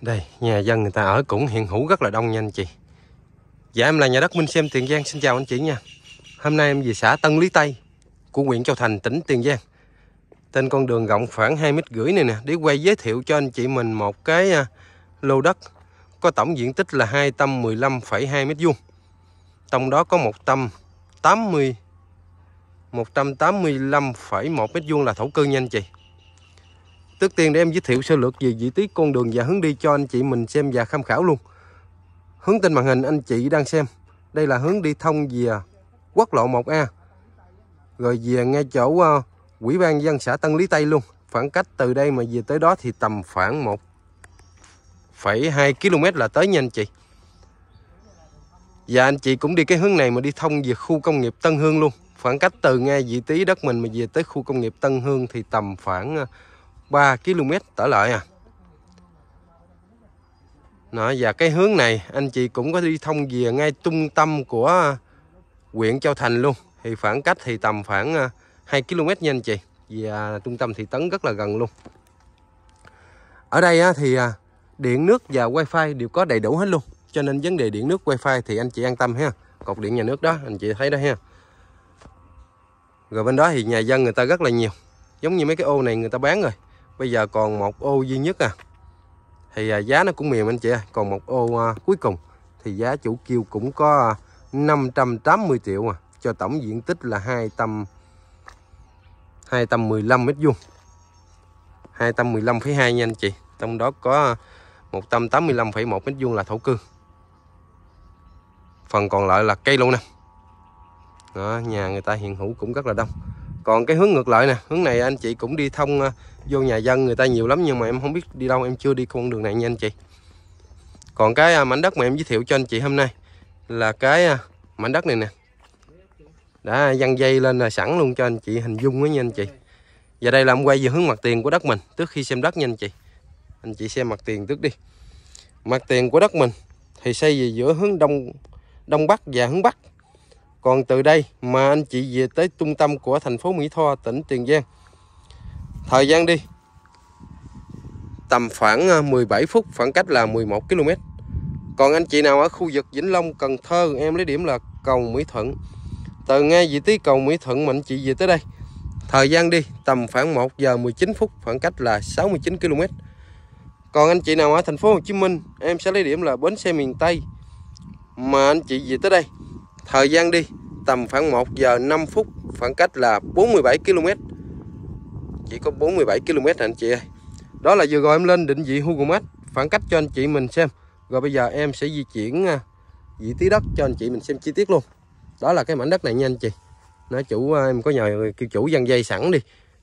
Đây, nhà dân người ta ở cũng hiện hữu rất là đông nha anh chị Dạ em là nhà đất Minh Xem Tiền Giang Xin chào anh chị nha Hôm nay em về xã Tân Lý Tây Của huyện Châu Thành, tỉnh Tiền Giang Trên con đường rộng khoảng hai mét rưỡi này nè Để quay giới thiệu cho anh chị mình một cái à, lô đất Có tổng diện tích là trăm 2 tâm hai mét vuông Trong đó có một tâm 80 một mét vuông là thổ cư nha anh chị Trước tiên để em giới thiệu sơ lược về vị trí con đường và hướng đi cho anh chị mình xem và tham khảo luôn. Hướng trên màn hình anh chị đang xem. Đây là hướng đi thông về quốc lộ 1A. Rồi về ngay chỗ Quỹ ờ, ban dân xã Tân Lý Tây luôn. Khoảng cách từ đây mà về tới đó thì tầm khoảng 1,2 km là tới nha anh chị. Và anh chị cũng đi cái hướng này mà đi thông về khu công nghiệp Tân Hương luôn. Khoảng cách từ ngay vị trí đất mình mà về tới khu công nghiệp Tân Hương thì tầm khoảng ờ, 3 km trở lợi à đó, và cái hướng này anh chị cũng có đi thông về ngay trung tâm của huyện Châu Thành luôn thì khoảng cách thì tầm khoảng 2 à, km nha anh chị và trung tâm thị trấn rất là gần luôn ở đây thì à, điện nước và wifi đều có đầy đủ hết luôn cho nên vấn đề điện nước wifi thì anh chị an tâm ha cột điện nhà nước đó anh chị thấy đó ha rồi bên đó thì nhà dân người ta rất là nhiều giống như mấy cái ô này người ta bán rồi bây giờ còn một ô duy nhất à thì à, giá nó cũng mềm anh chị còn một ô à, cuối cùng thì giá chủ kêu cũng có 580 à, triệu à cho tổng diện tích là 200 215 mét vuông 215,2 nha anh chị trong đó có 185,1 mét vuông là thổ cư phần còn lại là cây luôn nè đó, nhà người ta hiện hữu cũng rất là đông còn cái hướng ngược lại nè hướng này anh chị cũng đi thông à, vô nhà dân người ta nhiều lắm nhưng mà em không biết đi đâu em chưa đi con đường này nha anh chị còn cái à, mảnh đất mà em giới thiệu cho anh chị hôm nay là cái à, mảnh đất này nè đã dăng dây lên là sẵn luôn cho anh chị hình dung đó nha anh chị và đây là em quay về hướng mặt tiền của đất mình trước khi xem đất nha anh chị anh chị xem mặt tiền trước đi mặt tiền của đất mình thì xây về giữa hướng đông đông bắc và hướng bắc còn từ đây mà anh chị về tới trung tâm của thành phố Mỹ Tho, tỉnh Tiền Giang. Thời gian đi tầm khoảng 17 à, phút, khoảng cách là 11 km. Còn anh chị nào ở khu vực Vĩnh Long, Cần Thơ, em lấy điểm là cầu Mỹ Thuận. Từ ngay vị trí cầu Mỹ Thuận mà anh chị về tới đây. Thời gian đi tầm khoảng 1 giờ 19 phút, khoảng cách là 69 km. Còn anh chị nào ở thành phố Hồ Chí Minh, em sẽ lấy điểm là bến xe miền Tây mà anh chị về tới đây Thời gian đi tầm khoảng 1 giờ 5 phút, khoảng cách là 47 km. Chỉ có 47 km anh chị ơi. Đó là vừa gọi em lên định vị Google Maps, khoảng cách cho anh chị mình xem. Rồi bây giờ em sẽ di chuyển à, vị trí đất cho anh chị mình xem chi tiết luôn. Đó là cái mảnh đất này nha anh chị. Nó chủ à, em có nhờ kêu chủ dân dây sẵn đi.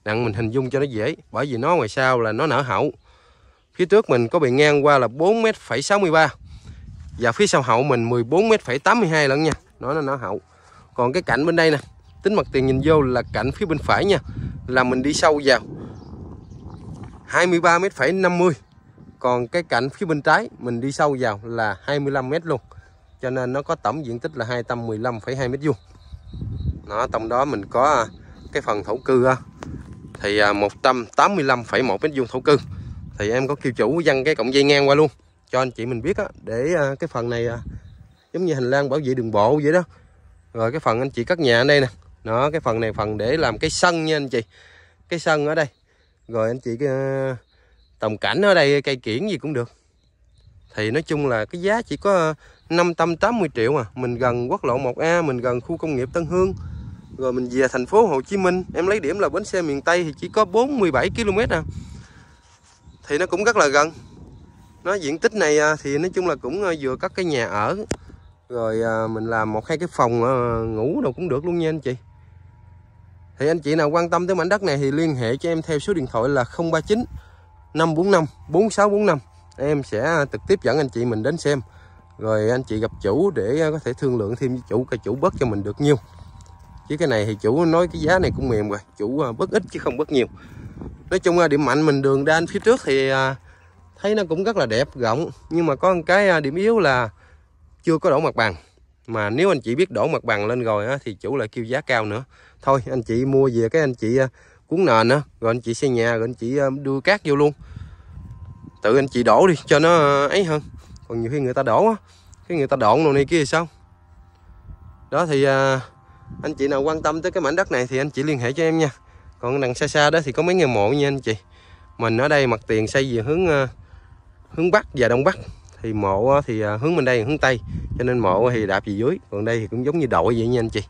Đặng mình hình dung cho nó dễ, bởi vì nó ngoài sau là nó nở hậu. Phía trước mình có bề ngang qua là 4m63 và phía sau hậu mình 14m82 lận nha nó là nó hậu còn cái cạnh bên đây nè tính mặt tiền nhìn vô là cạnh phía bên phải nha là mình đi sâu vào 23 m 50 còn cái cạnh phía bên trái mình đi sâu vào là 25 m luôn cho nên nó có tổng diện tích là 215,2 m 2 nó trong đó mình có à, cái phần thổ cư à, thì 185,1 m 2 thổ cư thì em có kêu chủ dăng cái cọng dây ngang qua luôn cho anh chị mình biết á, để à, cái phần này giống như hành lang bảo vệ đường bộ vậy đó rồi cái phần anh chị cắt nhà ở đây nè đó cái phần này phần để làm cái sân nha anh chị cái sân ở đây rồi anh chị cái ờ, tầm cảnh ở đây cây kiển gì cũng được thì nói chung là cái giá chỉ có 580 ờ, triệu à mình gần quốc lộ 1A mình gần khu công nghiệp Tân Hương rồi mình về thành phố Hồ Chí Minh em lấy điểm là bến xe miền Tây thì chỉ có 47 km à thì nó cũng rất là gần nó diện tích này à, thì nói chung là cũng ờ, vừa cắt cái nhà ở rồi à, mình làm một hai cái phòng à, ngủ đâu cũng được luôn nha anh chị thì anh chị nào quan tâm tới mảnh đất này thì liên hệ cho em theo số điện thoại là 039 545 4645 em sẽ à, trực tiếp dẫn anh chị mình đến xem rồi anh chị gặp chủ để có thể thương lượng thêm với chủ cái chủ bớt cho mình được nhiêu chứ cái này thì chủ nói cái giá này cũng mềm rồi chủ bớt ít chứ không bớt nhiều nói chung điểm mạnh mình đường đan phía trước thì thấy nó cũng rất là đẹp rộng nhưng mà có một cái điểm yếu là chưa có đổ mặt bằng mà nếu anh chị biết đổ mặt bằng lên rồi á, thì chủ lại kêu giá cao nữa thôi anh chị mua về cái anh chị à, cuốn nền á rồi anh chị xây nhà rồi anh chị à, đưa cát vô luôn tự anh chị đổ đi cho nó à, ấy hơn còn nhiều khi người ta đổ á cái người ta độn đồ này kia thì sao đó thì anh chị nào quan tâm tới cái mảnh đất này thì anh chị liên hệ cho em nha còn đằng xa xa đó thì có mấy người mộ nha anh chị mình ở đây mặt tiền xây về hướng hướng bắc và đông bắc thì mộ thì à, hướng bên đây hướng tây cho nên mộ thì đạp về dưới còn đây thì cũng giống như đội vậy nha anh chị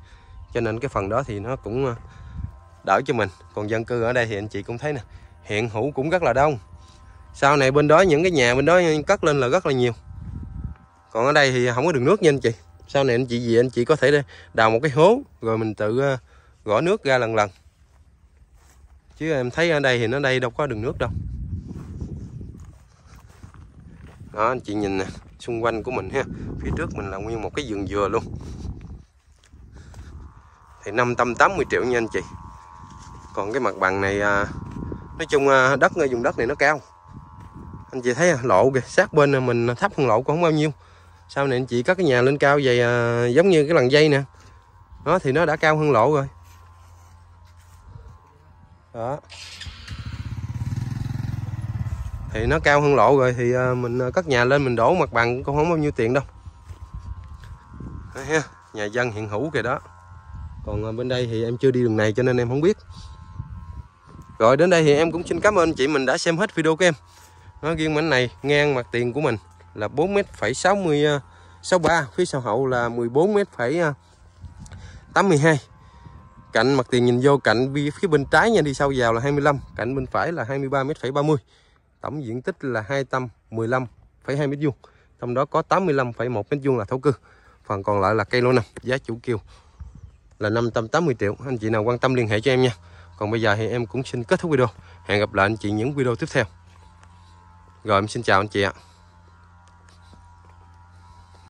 cho nên cái phần đó thì nó cũng à, đỡ cho mình còn dân cư ở đây thì anh chị cũng thấy nè hiện hữu cũng rất là đông sau này bên đó những cái nhà bên đó cất lên là rất là nhiều còn ở đây thì không có đường nước nha anh chị sau này anh chị về anh chị có thể đào một cái hố rồi mình tự à, gõ nước ra lần lần chứ em thấy ở đây thì nó đây đâu có đường nước đâu đó anh chị nhìn nè xung quanh của mình ha phía trước mình là nguyên một cái vườn dừa luôn thì 580 triệu nha anh chị còn cái mặt bằng này à, nói chung à, đất ngay dùng đất này nó cao anh chị thấy à, lộ kìa sát bên mình thấp hơn lộ cũng không bao nhiêu sau này anh chị cất cái nhà lên cao vậy giống như cái lần dây nè đó thì nó đã cao hơn lộ rồi đó thì nó cao hơn lộ rồi thì ờ, mình ờ, cất nhà lên mình đổ mặt bằng cũng không bao nhiêu tiền đâu nhà dân hiện hữu kìa đó còn ờ, bên đây thì em chưa đi đường này cho nên em không biết rồi đến đây thì em cũng xin cảm ơn chị mình đã xem hết video của em nó riêng mảnh này ngang mặt tiền của mình là 4m63 phía sau hậu là 14m82 cạnh mặt tiền nhìn vô cạnh phía bên trái nha đi sau vào là 25 cạnh bên phải là 23m30 tổng diện tích là 215,2 mét vuông trong đó có 85,1 mét vuông là thổ cư phần còn lại là cây lô nằm giá chủ kiều là 580 triệu anh chị nào quan tâm liên hệ cho em nha còn bây giờ thì em cũng xin kết thúc video hẹn gặp lại anh chị những video tiếp theo rồi em xin chào anh chị ạ